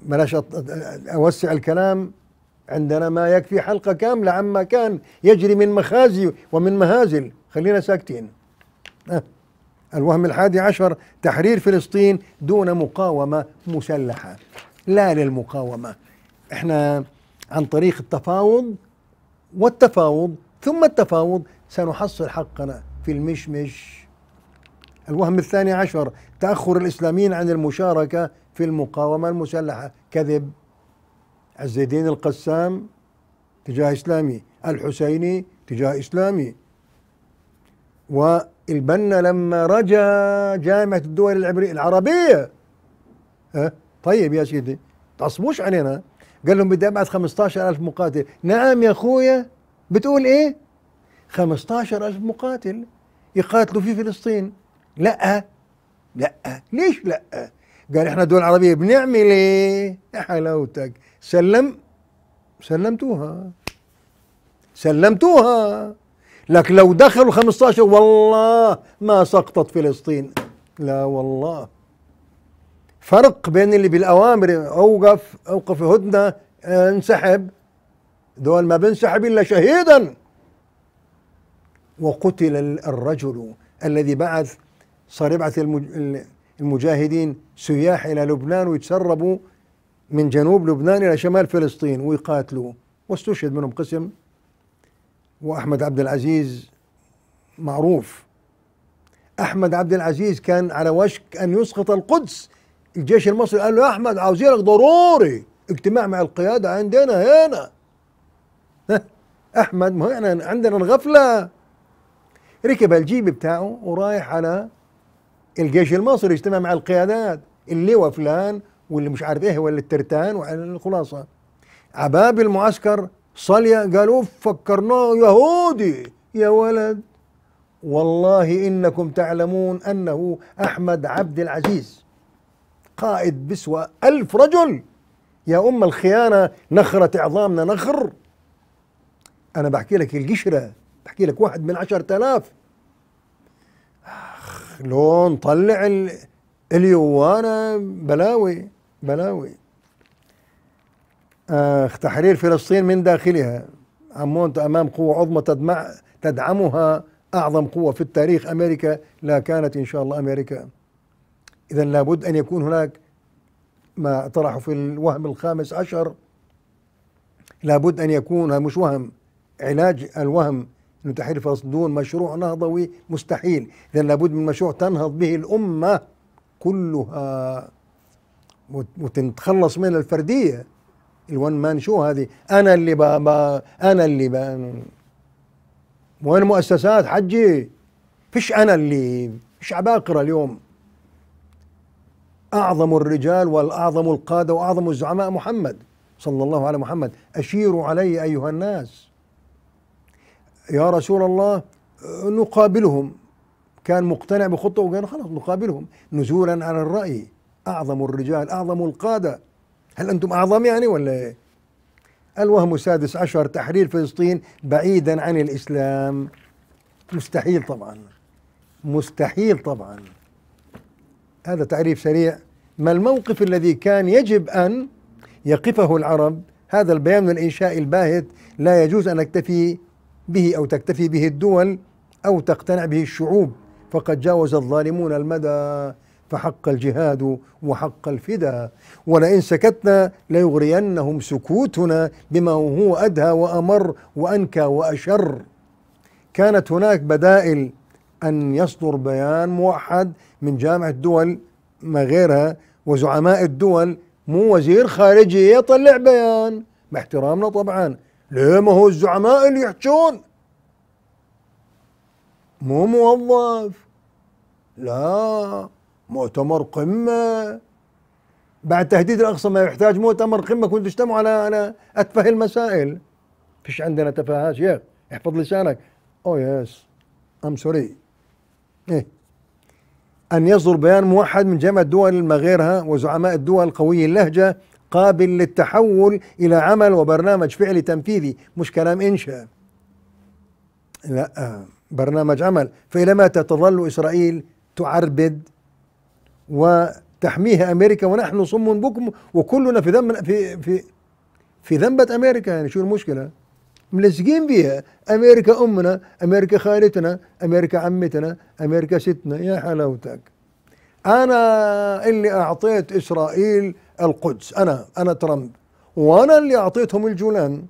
بلاش أوسع الكلام عندنا ما يكفي حلقة كاملة عما كان يجري من مخازي ومن مهازل خلينا ساكتين أه. الوهم الحادي عشر تحرير فلسطين دون مقاومة مسلحة لا للمقاومة احنا عن طريق التفاوض والتفاوض ثم التفاوض سنحصل حقنا في المشمش الوهم الثاني عشر تأخر الإسلاميين عن المشاركة في المقاومة المسلحة كذب عز الدين القسام تجاه إسلامي الحسيني تجاه إسلامي و البنا لما رجا جامعة الدول العبرية العربية ها طيب يا سيدي تعصبوش علينا قال لهم بدي ابعث 15000 مقاتل نعم يا اخويا بتقول ايه 15000 مقاتل يقاتلوا في فلسطين لا لا ليش لا قال احنا دول عربية بنعمل ايه يا حلاوتك سلم سلمتوها سلمتوها لكن لو دخلوا 15 والله ما سقطت فلسطين لا والله فرق بين اللي بالاوامر اوقف اوقف هدنه آه، انسحب دول ما بنسحب الا شهيدا وقتل الرجل الذي بعث يبعث المجاهدين سياح الى لبنان ويتسربوا من جنوب لبنان الى شمال فلسطين ويقاتلوا واستشهد منهم قسم واحمد عبد العزيز معروف احمد عبد العزيز كان على وشك ان يسقط القدس الجيش المصري قال له يا احمد عاوزينك ضروري اجتماع مع القياده عندنا هنا احمد ما هو عندنا الغفله ركب الجيب بتاعه ورايح على الجيش المصري اجتمع مع القيادات اللواء فلان واللي مش عارف ايه ولا الترتان وعلى الخلاصه عباب المعسكر قال قالوا فكرناه يهودي يا ولد والله إنكم تعلمون أنه أحمد عبد العزيز قائد بسوى ألف رجل يا أم الخيانة نخرة عظامنا نخر أنا بحكي لك القشرة بحكي لك واحد من عشرة آلاف لون طلع اليوانا بلاوي بلاوي تحرير فلسطين من داخلها عمون أمام قوة عظمى تدمع تدعمها أعظم قوة في التاريخ أمريكا لا كانت إن شاء الله أمريكا إذا لابد أن يكون هناك ما طرحه في الوهم الخامس عشر لابد أن يكون مش وهم علاج الوهم أن تحرير فلسطين دون مشروع نهضوي مستحيل إذا لابد من مشروع تنهض به الأمة كلها وتتخلص من الفردية الون مان شو هذه انا اللي بقى بقى انا اللي بقى وين المؤسسات حجي فيش انا اللي فيش عباقره اليوم اعظم الرجال والاعظم القاده واعظم الزعماء محمد صلى الله على محمد اشيروا علي ايها الناس يا رسول الله نقابلهم كان مقتنع بخطه وقال خلاص نقابلهم نزولا على الراي اعظم الرجال اعظم القاده هل أنتم أعظم يعني ولا إيه؟ الوهم السادس عشر تحرير فلسطين بعيدا عن الإسلام مستحيل طبعا مستحيل طبعا هذا تعريف سريع ما الموقف الذي كان يجب أن يقفه العرب هذا البيان الإنشاء الباهت لا يجوز أن نكتفي به أو تكتفي به الدول أو تقتنع به الشعوب فقد جاوز الظالمون المدى فحق الجهاد وحق الفدا ولئن سكتنا ليغرينهم سكوتنا بما هو أدهى وأمر وأنكى وأشر كانت هناك بدائل أن يصدر بيان موحد من جامعة دول ما غيرها وزعماء الدول مو وزير خارجي يطلع بيان باحترامنا طبعا ليه ما هو الزعماء اللي يحجون مو موظف لا مؤتمر قمة بعد تهديد الأقصى ما يحتاج مؤتمر قمة كنت تجتمعوا على على أتفه المسائل فيش عندنا تفاهات يا احفظ لسانك أو يس أم سوري إيه أن يصدر بيان موحد من جامعة دول ما غيرها وزعماء الدول قوي اللهجة قابل للتحول إلى عمل وبرنامج فعلي تنفيذي مش كلام إنشاء لا برنامج عمل فإلى متى تظل إسرائيل تعربد وتحميها امريكا ونحن صم بكم وكلنا في ذنب في في في ذنبة امريكا يعني شو المشكله؟ ملزقين بها امريكا امنا امريكا خالتنا امريكا عمتنا امريكا ستنا يا حلاوتك انا اللي اعطيت اسرائيل القدس انا انا ترامب وانا اللي اعطيتهم الجولان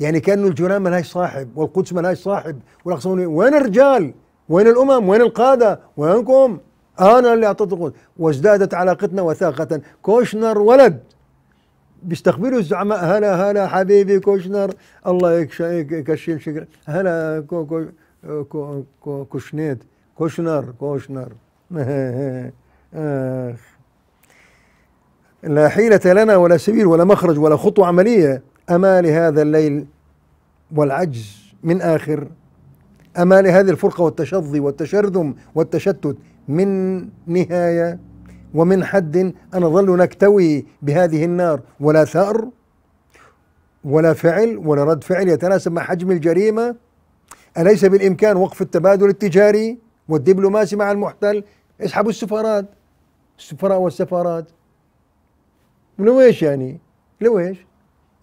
يعني كانه الجولان ملهاش صاحب والقدس ملهاش صاحب وين الرجال وين الامم وين القاده وينكم انا اللي اعطيت القوه وازدادت علاقتنا وثاقه كوشنر ولد بيستقبلوا الزعماء هلا هلا حبيبي كوشنر الله يكشيل شكرا هلا كو كو كو كو كوشنيت كوشنر كوشنر آخ لا حيلة لنا ولا سبيل ولا مخرج ولا خطوة عملية أما لهذا الليل والعجز من آخر أما لهذه الفرقة والتشظي والتشرذم والتشتت من نهاية ومن حد ظل نكتوي بهذه النار ولا ثأر ولا فعل ولا رد فعل يتناسب مع حجم الجريمة أليس بالإمكان وقف التبادل التجاري والدبلوماسي مع المحتل اسحبوا السفارات السفراء والسفارات لويش يعني لويش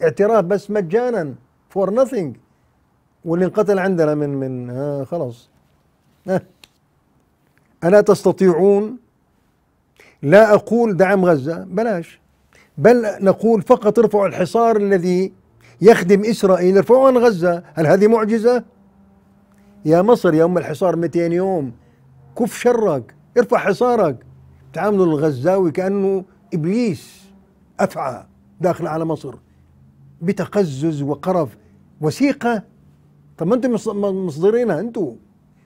اعتراف بس مجانا فور nothing واللي انقتل عندنا من من آه خلاص آه ألا تستطيعون لا أقول دعم غزة بلاش بل نقول فقط ارفعوا الحصار الذي يخدم إسرائيل ارفعوا عن غزة هل هذه معجزة؟ يا مصر يا أم الحصار 200 يوم كف شرك ارفع حصارك تعاملوا الغزاوي كأنه إبليس أفعى داخل على مصر بتقزز وقرف وثيقة طب ما أنتم مصدرينها أنتم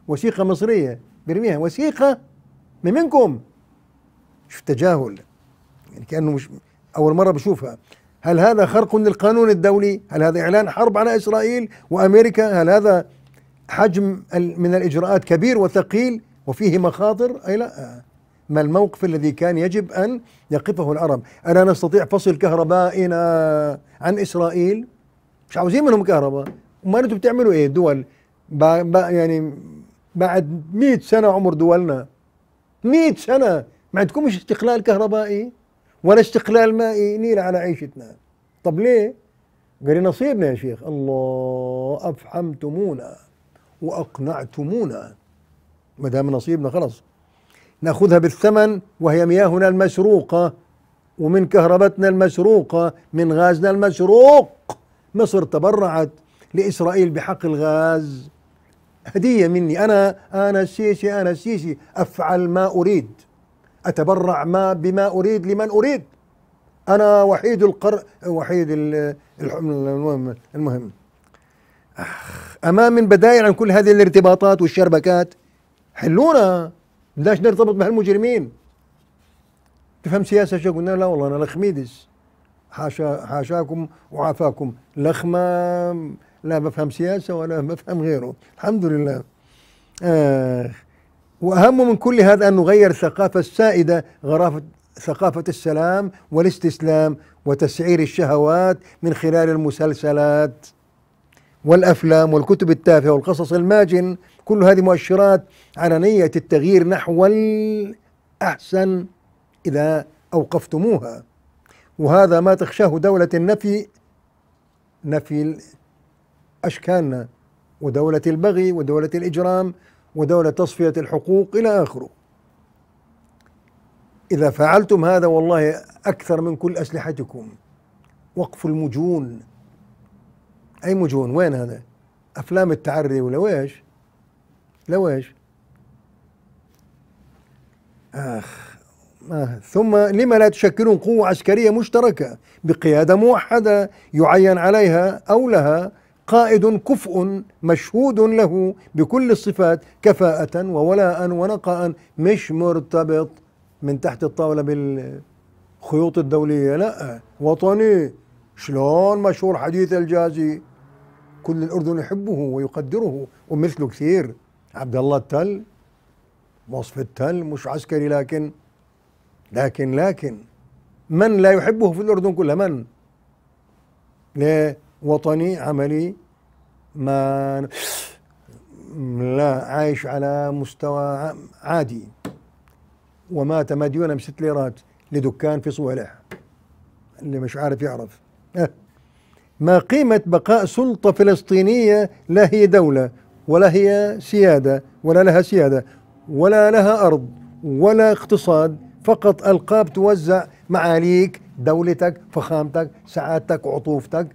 وثيقة مصرية بيرميها وثيقه من منكم شوف تجاهل يعني كانه مش اول مره بشوفها هل هذا خرق للقانون الدولي هل هذا اعلان حرب على اسرائيل وامريكا هل هذا حجم من الاجراءات كبير وثقيل وفيه مخاطر اي لا ما الموقف الذي كان يجب ان يقفه العرب الا نستطيع فصل كهربائنا عن اسرائيل مش عاوزين منهم كهرباء وما انتم بتعملوا ايه دول با با يعني بعد 100 سنة عمر دولنا 100 سنة ما عندكمش استقلال كهربائي ولا استقلال مائي نيل على عيشتنا طب ليه؟ قال نصيبنا يا شيخ الله أفحمتمونا وأقنعتمونا ما دام نصيبنا خلاص ناخذها بالثمن وهي مياهنا المسروقة ومن كهربتنا المسروقة من غازنا المسروق مصر تبرعت لإسرائيل بحق الغاز هدية مني أنا أنا الشيشي أنا الشيشي أفعل ما أريد أتبرع ما بما أريد لمن أريد أنا وحيد القر وحيد المهم المهم أخ من بدائل عن كل هذه الارتباطات والشربكات حلونا بدناش نرتبط مع المجرمين تفهم سياسة شو قلنا لا والله أنا لخميدس حاشا حاشاكم وعافاكم لخمة لا بفهم سياسة ولا بفهم غيره الحمد لله آه وأهم من كل هذا أن نغير الثقافة السائدة غرافة ثقافة السلام والاستسلام وتسعير الشهوات من خلال المسلسلات والأفلام والكتب التافهة والقصص الماجن كل هذه مؤشرات على نية التغيير نحو الأحسن إذا أوقفتموها وهذا ما تخشاه دولة النفي نفي أشكالنا ودولة البغي ودولة الإجرام ودولة تصفية الحقوق إلى آخره إذا فعلتم هذا والله أكثر من كل أسلحتكم وقف المجون أي مجون وين هذا أفلام التعري ولويش لويش آخ آه. ثم لما لا تشكلون قوة عسكرية مشتركة بقيادة موحدة يعين عليها أو لها قائد كفء مشهود له بكل الصفات كفاءة وولاء ونقاء مش مرتبط من تحت الطاولة بالخيوط الدولية لا وطني شلون مشهور حديث الجازي كل الأردن يحبه ويقدره ومثله كثير عبد الله التل وصف التل مش عسكري لكن لكن لكن من لا يحبه في الأردن كلها من؟ ليه؟ وطني عملي ما لا عايش على مستوى عادي ومات مديونا بست ليرات لدكان في صوالح اللي مش عارف يعرف ما قيمة بقاء سلطة فلسطينية لا هي دولة ولا هي سيادة ولا لها سيادة ولا لها أرض ولا اقتصاد فقط ألقاب توزع معاليك دولتك فخامتك سعادتك عطوفتك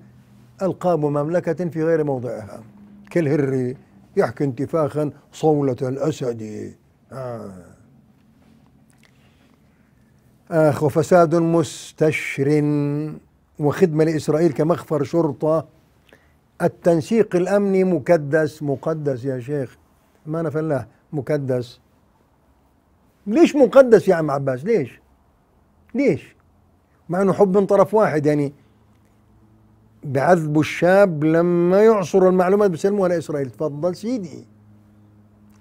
ألقاب مملكة في غير موضعها كالهري يحكي انتفاخا صولة الأسد آه. آخ وفساد مستشر وخدمة لإسرائيل كمخفر شرطة التنسيق الأمني مكدس مقدس يا شيخ ما أنا فلاح مكدس ليش مقدس يا عم عباس ليش ليش مع أنه حب من طرف واحد يعني بعذب الشاب لما يعصر المعلومات بيسلموها لاسرائيل تفضل سيدي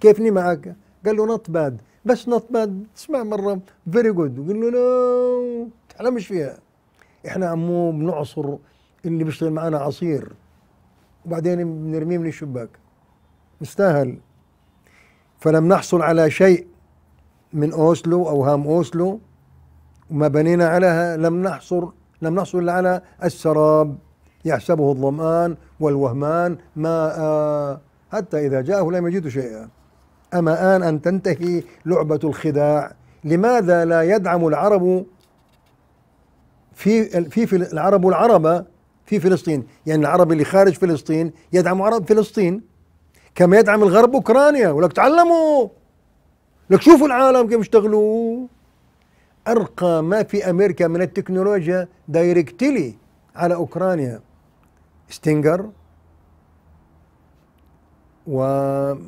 كيفني معك قال له نوت باد بس نوت باد تسمع مره فيري جود وقال له لا تحلمش فيها احنا عمو بنعصر اللي بيشتغل معنا عصير وبعدين بنرميه من الشباك مستاهل فلم نحصل على شيء من اوسلو او هام اوسلو وما بنينا عليها لم نحصر لم نحصل على السراب يحسبه الظمآن والوهمان ماء آه، حتى إذا جاءه لم يجد شيئا أما آن أن تنتهي لعبة الخداع لماذا لا يدعم العرب في في, العرب العرب في فلسطين يعني العرب اللي خارج فلسطين يدعم عرب فلسطين كما يدعم الغرب أوكرانيا ولك تعلموا لك شوفوا العالم كيف يشتغلوا أرقى ما في أمريكا من التكنولوجيا دايركتلي على أوكرانيا ستينجر وغيره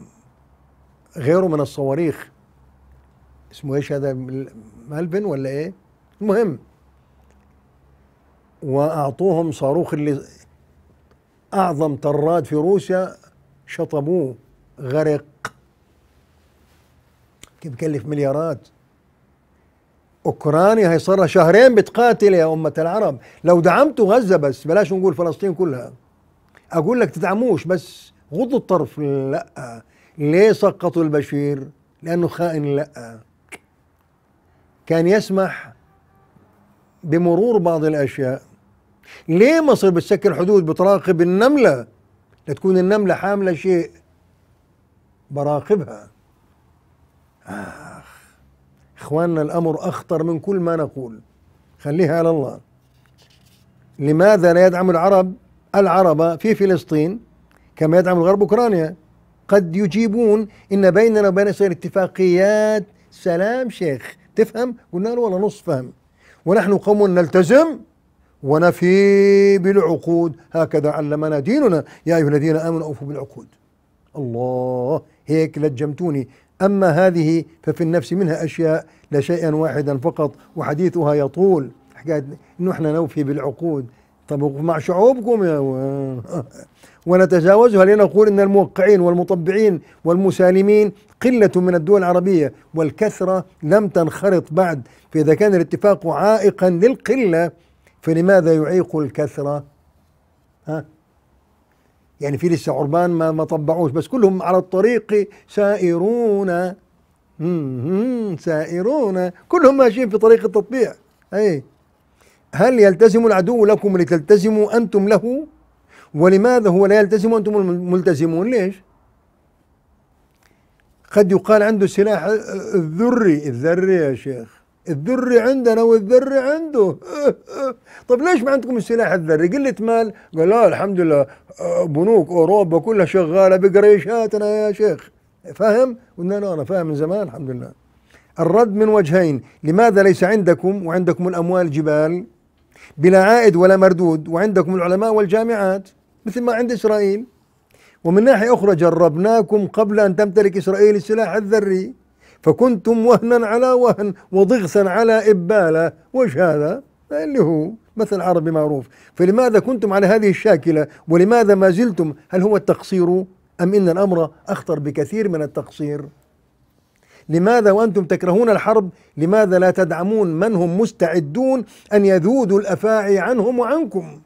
من الصواريخ اسمه ايش هذا مالفن ولا ايه المهم واعطوهم صاروخ اللي اعظم طراد في روسيا شطبوه غرق كيف كلف مليارات اوكرانيا هي صار شهرين بتقاتل يا امه العرب لو دعمتوا غزه بس بلاش نقول فلسطين كلها اقول لك تدعموش بس غضوا الطرف لا ليه سقطوا البشير لانه خائن لا كان يسمح بمرور بعض الاشياء ليه مصر بتسكر حدود بتراقب النمله لتكون النمله حامله شيء براقبها آه. إخواننا الأمر أخطر من كل ما نقول خليها على الله لماذا لا يدعم العرب العرب في فلسطين كما يدعم الغرب أوكرانيا قد يجيبون إن بيننا وبين إسرائيل اتفاقيات سلام شيخ تفهم قلنا له والله نص فهم ونحن قوم نلتزم ونفي بالعقود هكذا علمنا ديننا يا أيها الذين آمنوا أوفوا بالعقود الله هيك لجمتوني أما هذه ففي النفس منها أشياء لا شيئا واحدا فقط وحديثها يطول حكاية أنه إحنا نوفي بالعقود طب مع شعوبكم يا و... ونتجاوزها لنقول ان الموقعين والمطبعين والمسالمين قله من الدول العربيه والكثره لم تنخرط بعد فاذا كان الاتفاق عائقا للقله فلماذا يعيق الكثره؟ ها؟ يعني في لسه عربان ما ما طبعوش بس كلهم على الطريق سائرون سائرون كلهم ماشيين في طريق التطبيع اي هل يلتزم العدو لكم لتلتزموا انتم له ولماذا هو لا يلتزم وانتم الملتزمون ليش قد يقال عنده سلاح الذري الذري يا شيخ الذري عندنا والذري عنده طيب ليش ما عندكم السلاح الذري قلة مال قال لا الحمد لله أه، بنوك أوروبا كلها شغالة بقريشاتنا يا شيخ فاهم قلنا له أنا فاهم من زمان الحمد لله الرد من وجهين لماذا ليس عندكم وعندكم الأموال جبال بلا عائد ولا مردود وعندكم العلماء والجامعات مثل ما عند إسرائيل ومن ناحية أخرى جربناكم قبل أن تمتلك إسرائيل السلاح الذري فكنتم وهنا على وهن وضغثا على إبالة وش هذا اللي هو مثل عربي معروف فلماذا كنتم على هذه الشاكلة ولماذا ما زلتم هل هو التقصير أم إن الأمر أخطر بكثير من التقصير لماذا وأنتم تكرهون الحرب لماذا لا تدعمون من هم مستعدون أن يذودوا الأفاعي عنهم وعنكم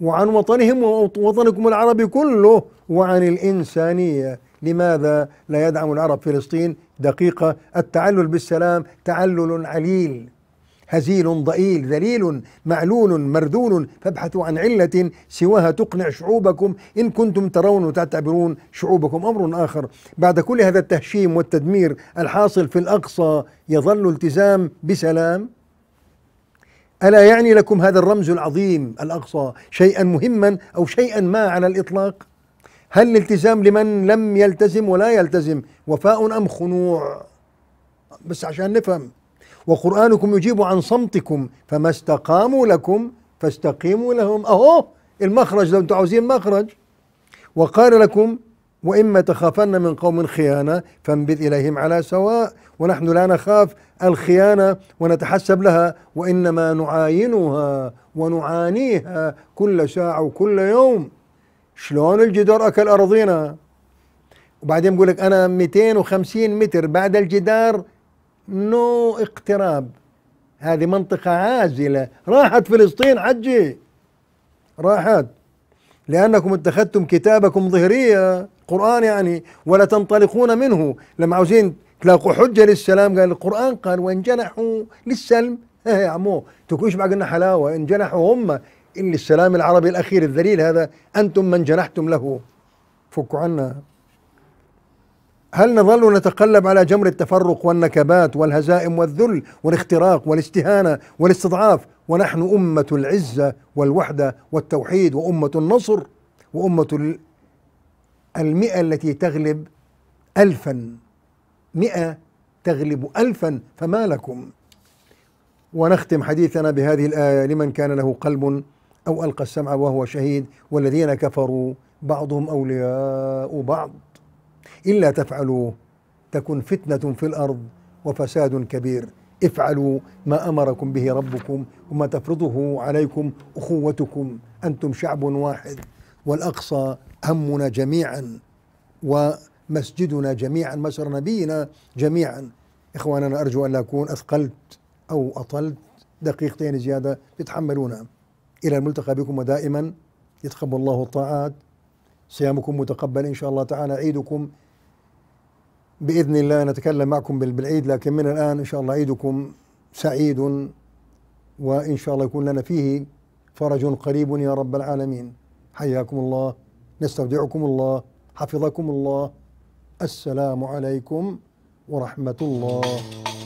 وعن وطنهم ووطنكم العربي كله وعن الإنسانية لماذا لا يدعم العرب فلسطين دقيقة التعلل بالسلام تعلل عليل هزيل ضئيل ذليل معلول مردول فابحثوا عن علة سواها تقنع شعوبكم إن كنتم ترون وتعتبرون شعوبكم أمر آخر بعد كل هذا التهشيم والتدمير الحاصل في الأقصى يظل التزام بسلام ألا يعني لكم هذا الرمز العظيم الأقصى شيئا مهما أو شيئا ما على الإطلاق هل الالتزام لمن لم يلتزم ولا يلتزم وفاء أم خنوع بس عشان نفهم وقرآنكم يجيب عن صمتكم فما استقاموا لكم فاستقيموا لهم أهو المخرج لو أنتم عاوزين مخرج وقال لكم وإما تخافن من قوم خيانة فانبذ إليهم على سواء ونحن لا نخاف الخيانة ونتحسب لها وإنما نعاينها ونعانيها كل ساعة وكل يوم شلون الجدار اكل ارضينا وبعدين بقول لك انا 250 متر بعد الجدار نو اقتراب هذه منطقة عازلة راحت فلسطين حجي راحت لأنكم اتخذتم كتابكم ظهرية قرآن يعني ولا تنطلقون منه لما عاوزين تلاقوا حجة للسلام قال القرآن قال وإن جنحوا للسلم يا عمو تقولش بقى حلاوة إن جنحوا هم إن السلام العربي الأخير الذليل هذا أنتم من جنحتم له فكوا عنا هل نظل نتقلب على جمر التفرق والنكبات والهزائم والذل والاختراق والاستهانة والاستضعاف ونحن أمة العزة والوحدة والتوحيد وأمة النصر وأمة المئة التي تغلب ألفا مئة تغلب ألفا فما لكم ونختم حديثنا بهذه الآية لمن كان له قلب أو ألقى السمع وهو شهيد والذين كفروا بعضهم أولياء بعض إلا تفعلوا تكن فتنة في الأرض وفساد كبير افعلوا ما أمركم به ربكم وما تفرضه عليكم أخوتكم أنتم شعب واحد والأقصى همنا جميعا ومسجدنا جميعا مسر نبينا جميعا إخواننا أرجو أن لا أكون أثقلت أو أطلت دقيقتين زيادة تتحملونها إلى الملتقى بكم ودائما يتقبل الله الطاعات صيامكم متقبل إن شاء الله تعالى عيدكم بإذن الله نتكلم معكم بالعيد لكن من الآن إن شاء الله عيدكم سعيد وإن شاء الله يكون لنا فيه فرج قريب يا رب العالمين حياكم الله نستودعكم الله حفظكم الله السلام عليكم ورحمة الله